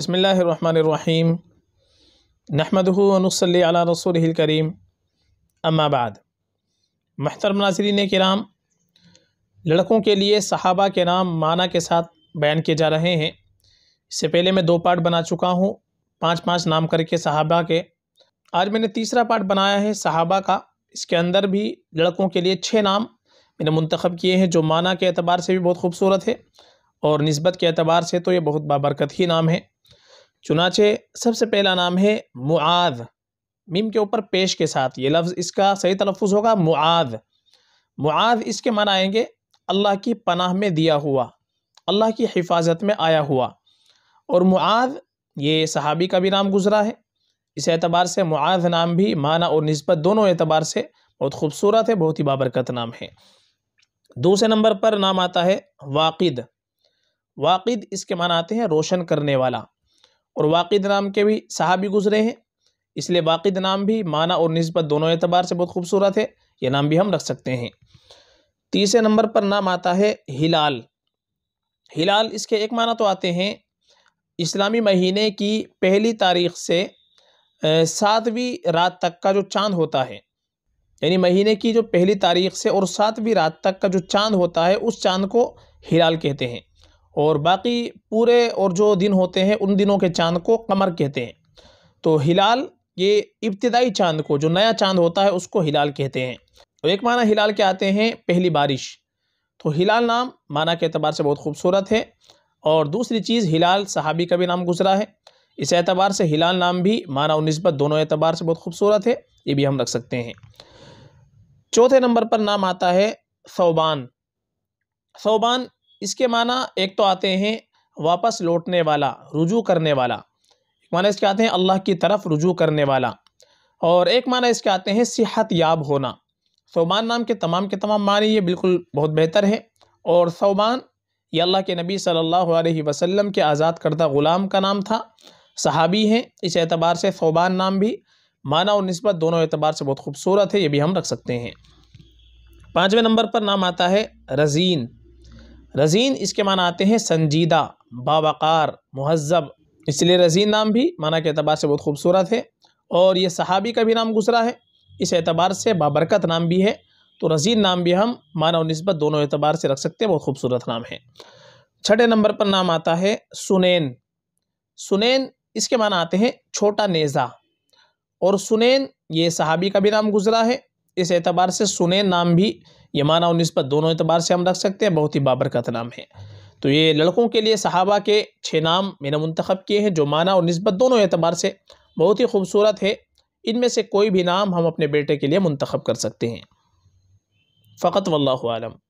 बसमीम नहमदनसल रसूल करीम अम्माबाद महतर के कराम लड़कों के लिए सहाबा के नाम माना के साथ बयान किए जा रहे हैं इससे पहले मैं दो पार्ट बना चुका हूँ पाँच पाँच नाम करके सहाबा के आज मैंने तीसरा पार्ट बनाया है सहाबा का इसके अंदर भी लड़कों के लिए छः नाम मैंने मंतखब किए हैं जो माना के अतबार से भी बहुत खूबसूरत है और नस्बत के अतबार से तो ये बहुत बाबरकत ही नाम है चुनाचे सबसे पहला नाम है मुआद मीम के ऊपर पेश के साथ ये लफ्ज़ इसका सही तलफ़ होगा मुआद मुआद इसके माना आएंगे अल्लाह की पनाह में दिया हुआ अल्लाह की हिफाजत में आया हुआ और मुआद ये सहाबी का भी नाम गुजरा है इस एतबार से मुआद नाम भी माना और नस्बत दोनों एतबार से बहुत खूबसूरत है बहुत ही बाबरकत नाम है दूसरे नंबर पर नाम आता है वाकिद वाकिद इसके माना आते हैं रोशन करने वाला और वाक़द नाम के भी साहबी गुज़रे हैं इसलिए वाक़द नाम भी माना और नस्बत दोनों एतबार से बहुत खूबसूरत है ये नाम भी हम रख सकते हैं तीसरे नंबर पर नाम आता है हिलाल हिलाल इसके एक माना तो आते हैं इस्लामी महीने की पहली तारीख से सातवीं रात तक का जो चांद होता है यानी महीने की जो पहली तारीख से और सातवीं रात तक का जो चांद होता है उस चांद को हिलाल कहते हैं और बाकी पूरे और जो दिन होते हैं उन दिनों के चांद को कमर कहते हैं तो हिलाल ये इब्तदाई चांद को जो नया चांद होता है उसको हिलाल कहते हैं तो एक माना हिलाल के आते हैं पहली बारिश तो हिलाल नाम माना के अतबार से बहुत खूबसूरत है और दूसरी चीज़ हिलाल सहाबी का भी नाम गुजरा है इस एतबार से हिलाल नाम भी माना और नस्बत दोनों एतबार से बहुत खूबसूरत है ये भी हम रख सकते हैं चौथे नंबर पर नाम आता है सौबान सौबान इसके माना एक तो आते हैं वापस लौटने वाला रुजू करने वाला एक माना इसके आते हैं अल्लाह की तरफ रुजू करने वाला और एक माना इसके आते हैं सेहत याब होना सोबान नाम के तमाम के तमाम माने ये बिल्कुल बहुत बेहतर है और सोबान ये अल्लाह के नबी सल्लल्लाहु अलैहि वसल्लम के आज़ाद करदा ग़ुलाम का नाम था सहाबी हैं इस एतबार से सोबान नाम भी माना और नस्बत दोनों एतबार से बहुत खूबसूरत है ये भी हम रख सकते हैं पाँचवें नंबर पर नाम आता है रज़ीन रज़ीन इसके माना आते हैं संजीदा बावकार महजब इसलिए रज़ीन नाम भी माना के अतबार से बहुत खूबसूरत है और ये सहाबी का भी नाम गुजरा है इस एतबार से बाबरकत नाम भी है तो रज़ीन नाम भी हम माना और नस्बत दोनों एतबार से रख सकते हैं बहुत खूबसूरत नाम है छठे नंबर पर नाम आता है सुनैन सुनैन इसके माना आते हैं छोटा नेज़ा और सुनैन ये सहाबी का भी नाम गुजरा है इस एतबार से सुनैन नाम भी ये माना और नस्बत दोनों एतबार से हम रख सकते हैं बहुत ही बाबरकत नाम है तो ये लड़कों के लिए सहाबा के छः नाम मैंने मंतखब किए हैं जो माना और नस्बत दोनों एतबार से बहुत ही खूबसूरत है इनमें से कोई भी नाम हम अपने बेटे के लिए मंतखब कर सकते हैं फ़कत वल्लम